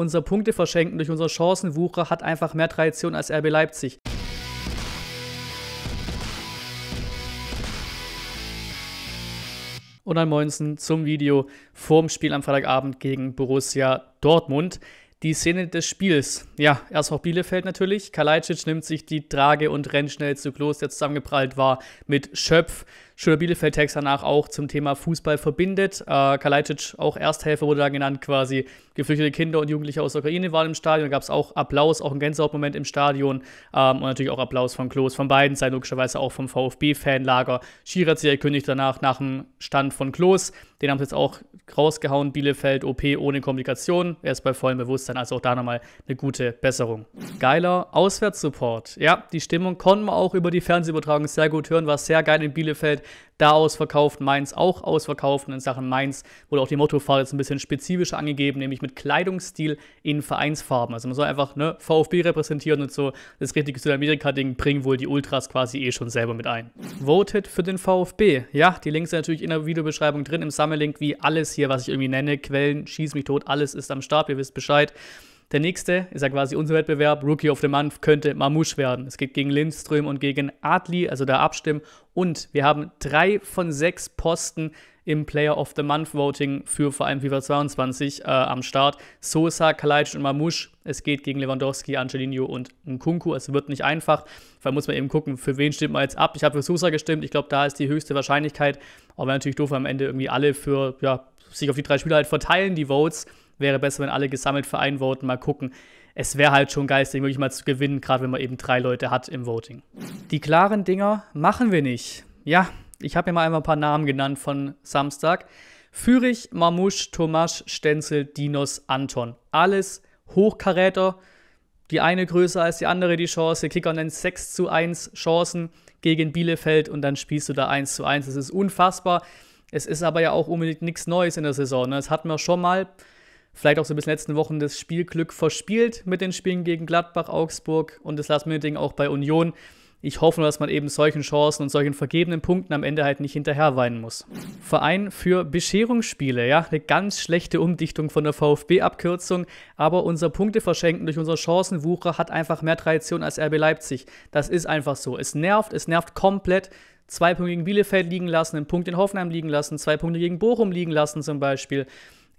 Unser Punkteverschenken durch unsere Chancenwucher hat einfach mehr Tradition als RB Leipzig. Und dann Moinsen zum Video vorm Spiel am Freitagabend gegen Borussia Dortmund. Die Szene des Spiels. Ja, erst auch Bielefeld natürlich. Kalajdzic nimmt sich die Trage und rennt schnell zu Klos, der zusammengeprallt war mit Schöpf. Schöner Bielefeld-Text danach auch zum Thema Fußball verbindet. Äh, Kalajdzic, auch Ersthelfer wurde da genannt quasi. Geflüchtete Kinder und Jugendliche aus der Ukraine waren im Stadion. Da gab es auch Applaus, auch ein Gänsehautmoment im Stadion. Ähm, und natürlich auch Applaus von Klos, von beiden Seiten, logischerweise auch vom VfB-Fanlager. Schirazia kündigt danach nach dem Stand von Klos. Den haben sie jetzt auch rausgehauen. Bielefeld, OP ohne Komplikation. Er ist bei vollem Bewusstsein, also auch da nochmal eine gute Besserung. Geiler Auswärtssupport. Ja, die Stimmung konnten wir auch über die Fernsehübertragung sehr gut hören. War sehr geil in Bielefeld da ausverkauft, Mainz auch ausverkauft. Und in Sachen Mainz wurde auch die Mottofarbe jetzt ein bisschen spezifischer angegeben, nämlich mit Kleidungsstil in Vereinsfarben. Also man soll einfach ne, VfB repräsentieren und so. Das richtige Südamerika-Ding bringen wohl die Ultras quasi eh schon selber mit ein. Voted für den VfB. Ja, die Links sind natürlich in der Videobeschreibung drin, im Sammellink, wie alles hier, was ich irgendwie nenne. Quellen, schieß mich tot, alles ist am Start, ihr wisst Bescheid. Der nächste ist ja quasi unser Wettbewerb. Rookie of the Month könnte Mamouche werden. Es geht gegen Lindström und gegen Adli, also da abstimmen. Und wir haben drei von sechs Posten im Player of the Month Voting für vor allem FIFA 22 äh, am Start. Sosa, Kalajdzic und Mamouche. Es geht gegen Lewandowski, Angelino und Nkunku. Es wird nicht einfach. Da muss man eben gucken, für wen stimmt man jetzt ab. Ich habe für Sosa gestimmt. Ich glaube, da ist die höchste Wahrscheinlichkeit. Aber wäre natürlich doof, am Ende irgendwie alle für, ja, sich auf die drei Spieler halt verteilen, die Votes. Wäre besser, wenn alle gesammelt für einen voten. Mal gucken. Es wäre halt schon geistig wirklich mal zu gewinnen, gerade wenn man eben drei Leute hat im Voting. Die klaren Dinger machen wir nicht. Ja, ich habe mir mal einmal ein paar Namen genannt von Samstag. Fürich, Mamusch, Tomasch, Stenzel, Dinos, Anton. Alles Hochkaräter. Die eine größer als die andere die Chance. Kicker nennt 6 zu 1 Chancen gegen Bielefeld und dann spielst du da 1 zu 1. Das ist unfassbar. Es ist aber ja auch unbedingt nichts Neues in der Saison. Ne? Das hatten wir schon mal vielleicht auch so bis in den letzten Wochen das Spielglück verspielt mit den Spielen gegen Gladbach, Augsburg und das Last-Minute-Ding auch bei Union. Ich hoffe nur, dass man eben solchen Chancen und solchen vergebenen Punkten am Ende halt nicht hinterherweinen muss. Verein für Bescherungsspiele, ja, eine ganz schlechte Umdichtung von der VfB-Abkürzung, aber unser Punkteverschenken durch unser Chancenwucher hat einfach mehr Tradition als RB Leipzig. Das ist einfach so. Es nervt, es nervt komplett zwei Punkte gegen Bielefeld liegen lassen, einen Punkt in Hoffenheim liegen lassen, zwei Punkte gegen Bochum liegen lassen zum Beispiel.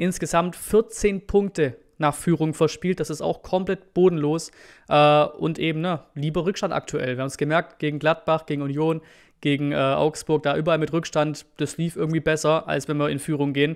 Insgesamt 14 Punkte nach Führung verspielt. Das ist auch komplett bodenlos. Äh, und eben, ne, lieber Rückstand aktuell. Wir haben es gemerkt, gegen Gladbach, gegen Union, gegen äh, Augsburg, da überall mit Rückstand. Das lief irgendwie besser, als wenn wir in Führung gehen.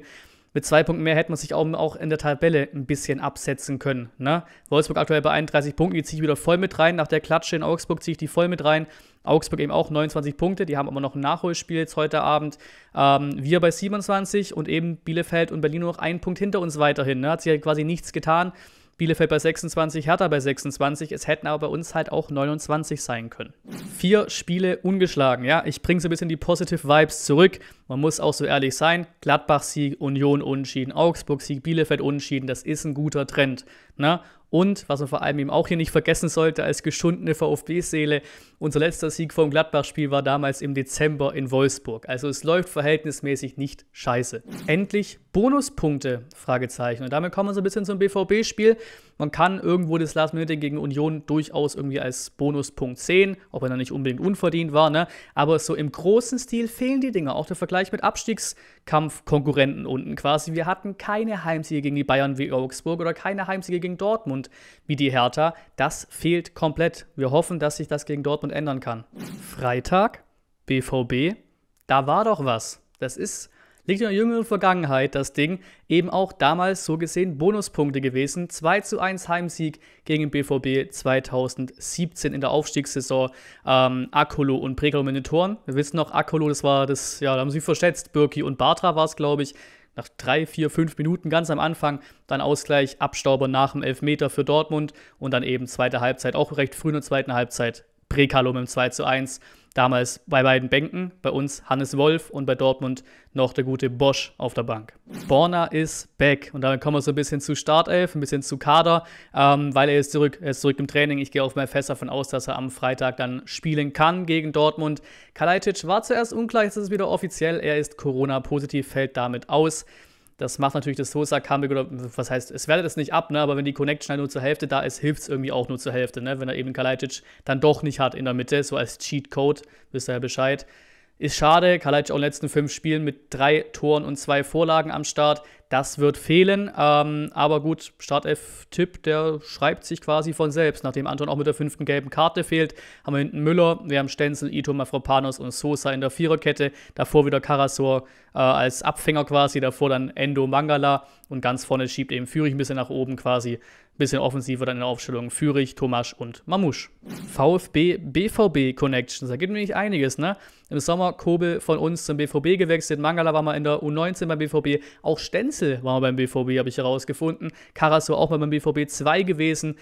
Mit zwei Punkten mehr hätte man sich auch in der Tabelle ein bisschen absetzen können. Ne? Wolfsburg aktuell bei 31 Punkten, die ziehe ich wieder voll mit rein. Nach der Klatsche in Augsburg ziehe ich die voll mit rein. Augsburg eben auch 29 Punkte, die haben aber noch ein Nachholspiel jetzt heute Abend. Ähm, wir bei 27 und eben Bielefeld und Berlin nur noch einen Punkt hinter uns weiterhin. Ne? Hat sich ja quasi nichts getan. Bielefeld bei 26, Hertha bei 26. Es hätten aber bei uns halt auch 29 sein können. Vier Spiele ungeschlagen. Ja, ich bringe so ein bisschen die Positive Vibes zurück. Man muss auch so ehrlich sein. Gladbach-Sieg, Union unentschieden, Augsburg-Sieg, Bielefeld unentschieden. Das ist ein guter Trend. Ne? Und was man vor allem eben auch hier nicht vergessen sollte als geschundene VfB-Seele, unser letzter Sieg vom Gladbach-Spiel war damals im Dezember in Wolfsburg. Also es läuft verhältnismäßig nicht scheiße. Endlich Bonuspunkte? Fragezeichen. Und damit kommen wir so ein bisschen zum BVB-Spiel. Man kann irgendwo das Last Minute gegen Union durchaus irgendwie als Bonuspunkt sehen, ob er dann nicht unbedingt unverdient war, ne? Aber so im großen Stil fehlen die Dinge. Auch der Vergleich mit Abstiegskampfkonkurrenten unten quasi. Wir hatten keine Heimsiege gegen die Bayern wie Augsburg oder keine Heimsiege gegen Dortmund wie die Hertha. Das fehlt komplett. Wir hoffen, dass sich das gegen Dortmund ändern kann. Freitag, BVB, da war doch was. Das ist, liegt in der jüngeren Vergangenheit, das Ding. Eben auch damals so gesehen Bonuspunkte gewesen. 2 zu 1 Heimsieg gegen BVB 2017 in der Aufstiegssaison. Ähm, Akolo und Pregalo mit den Toren. Wir wissen noch, Akolo, das war das, ja, da haben sie verschätzt. Birki und Bartra war es, glaube ich nach drei, vier, fünf Minuten ganz am Anfang, dann Ausgleich, Abstauber nach dem Elfmeter für Dortmund und dann eben zweite Halbzeit, auch recht früh in der zweiten Halbzeit Brekalo mit dem 2 zu 1. Damals bei beiden Bänken, bei uns Hannes Wolf und bei Dortmund noch der gute Bosch auf der Bank. Borna ist back und damit kommen wir so ein bisschen zu Startelf, ein bisschen zu Kader, ähm, weil er ist, zurück, er ist zurück im Training. Ich gehe auf mein Fest davon aus, dass er am Freitag dann spielen kann gegen Dortmund. Kalajdzic war zuerst unklar, jetzt ist es wieder offiziell. Er ist Corona-positiv, fällt damit aus. Das macht natürlich das Sosa Comeback oder was heißt, es wertet es nicht ab, ne? aber wenn die Connection halt nur zur Hälfte da ist, hilft es irgendwie auch nur zur Hälfte, ne? wenn er eben Kalajdzic dann doch nicht hat in der Mitte, so als Cheat Code, wisst ihr ja Bescheid. Ist schade, Kalajdzic auch in den letzten fünf Spielen mit drei Toren und zwei Vorlagen am Start. Das wird fehlen, ähm, aber gut, Startelf-Tipp, der schreibt sich quasi von selbst. Nachdem Anton auch mit der fünften gelben Karte fehlt, haben wir hinten Müller, wir haben Stenzel, Ito, Mafropanos und Sosa in der Viererkette. Davor wieder Karasor äh, als Abfänger quasi, davor dann Endo, Mangala und ganz vorne schiebt eben Führig ein bisschen nach oben quasi bisschen offensiver dann in der Aufstellung Fürich, Tomasch und Mamusch. VfB, BVB Connections, da gibt nämlich einiges, ne? Im Sommer Kobel von uns zum BVB gewechselt, Mangala war mal in der U19 beim BVB, auch Stenzel war mal beim BVB, habe ich herausgefunden. Karas war auch mal beim BVB 2 gewesen.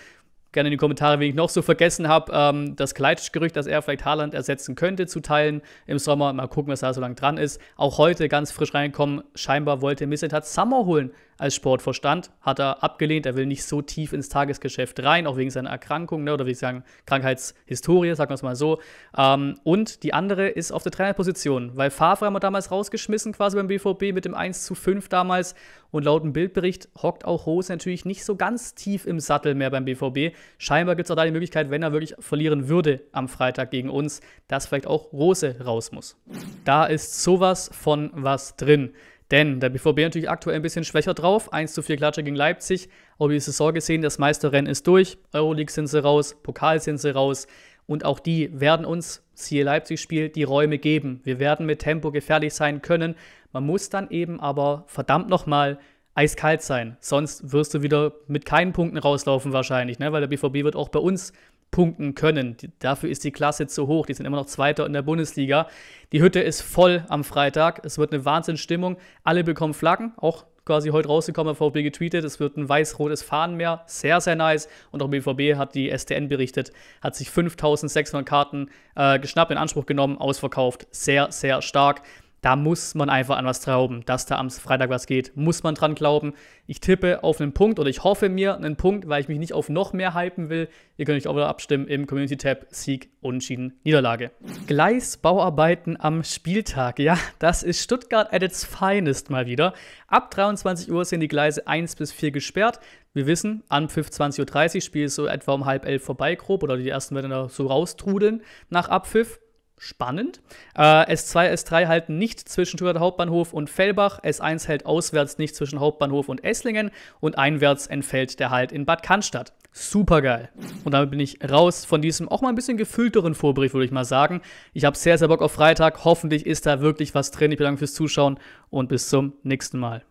Gerne in die Kommentare, wen ich noch so vergessen habe, ähm, das Kleitsch-Gerücht, dass er vielleicht Haaland ersetzen könnte, zu teilen im Sommer. Mal gucken, was da so lang dran ist. Auch heute ganz frisch reinkommen. Scheinbar wollte Misset hat Summer holen als Sportvorstand hat er abgelehnt. Er will nicht so tief ins Tagesgeschäft rein, auch wegen seiner Erkrankung ne, oder wie ich sagen, Krankheitshistorie, sagen wir es mal so. Ähm, und die andere ist auf der Trainerposition, weil Favre haben wir damals rausgeschmissen, quasi beim BVB mit dem 1 zu 5 damals. Und laut dem Bildbericht hockt auch Rose natürlich nicht so ganz tief im Sattel mehr beim BVB. Scheinbar gibt es auch da die Möglichkeit, wenn er wirklich verlieren würde am Freitag gegen uns, dass vielleicht auch Rose raus muss. Da ist sowas von was drin. Denn der BVB natürlich aktuell ein bisschen schwächer drauf. 1 zu 4 Klatsche gegen Leipzig. Aber wie Saison gesehen, das Meisterrennen ist durch. Euroleague sind sie raus, Pokal sind sie raus. Und auch die werden uns, siehe Leipzig-Spiel, die Räume geben. Wir werden mit Tempo gefährlich sein können. Man muss dann eben aber verdammt nochmal eiskalt sein. Sonst wirst du wieder mit keinen Punkten rauslaufen wahrscheinlich, ne? weil der BVB wird auch bei uns punkten können. Die, dafür ist die Klasse zu hoch. Die sind immer noch Zweiter in der Bundesliga. Die Hütte ist voll am Freitag. Es wird eine Wahnsinnsstimmung. Alle bekommen Flaggen, auch quasi heute rausgekommen, VB getweetet. Es wird ein weiß-rotes Fahnenmeer. Sehr, sehr nice. Und auch BVB hat die STN berichtet, hat sich 5600 Karten äh, geschnappt, in Anspruch genommen, ausverkauft. Sehr, sehr stark da muss man einfach an was glauben, dass da am Freitag was geht. Muss man dran glauben. Ich tippe auf einen Punkt oder ich hoffe mir einen Punkt, weil ich mich nicht auf noch mehr hypen will. Ihr könnt euch auch wieder abstimmen im Community Tab Sieg, Unentschieden, Niederlage. Gleisbauarbeiten am Spieltag. Ja, das ist Stuttgart at its finest mal wieder. Ab 23 Uhr sind die Gleise 1 bis 4 gesperrt. Wir wissen, Anpfiff 20.30 Uhr, Spiel ist so etwa um halb elf vorbei grob oder die ersten werden da so raustrudeln nach Abpfiff spannend. Äh, S2, S3 halten nicht zwischen Stuttgart Hauptbahnhof und Fellbach. S1 hält auswärts nicht zwischen Hauptbahnhof und Esslingen. Und einwärts entfällt der Halt in Bad Cannstatt. Supergeil. Und damit bin ich raus von diesem auch mal ein bisschen gefüllteren Vorbericht, würde ich mal sagen. Ich habe sehr, sehr Bock auf Freitag. Hoffentlich ist da wirklich was drin. Ich bedanke fürs Zuschauen und bis zum nächsten Mal.